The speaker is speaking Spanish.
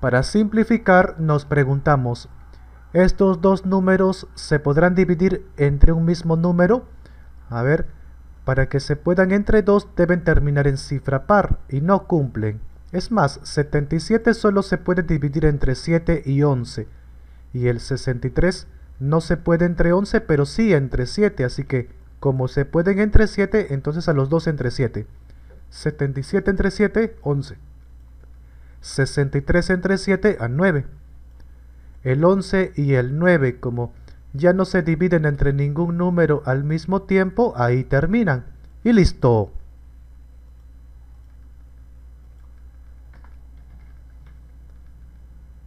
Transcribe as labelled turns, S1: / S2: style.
S1: Para simplificar, nos preguntamos, ¿estos dos números se podrán dividir entre un mismo número? A ver, para que se puedan entre dos deben terminar en cifra par y no cumplen. Es más, 77 solo se puede dividir entre 7 y 11. Y el 63 no se puede entre 11, pero sí entre 7, así que como se pueden entre 7, entonces a los dos entre 7. 77 entre 7, 11. 63 entre 7 a 9. El 11 y el 9, como ya no se dividen entre ningún número al mismo tiempo, ahí terminan. Y listo.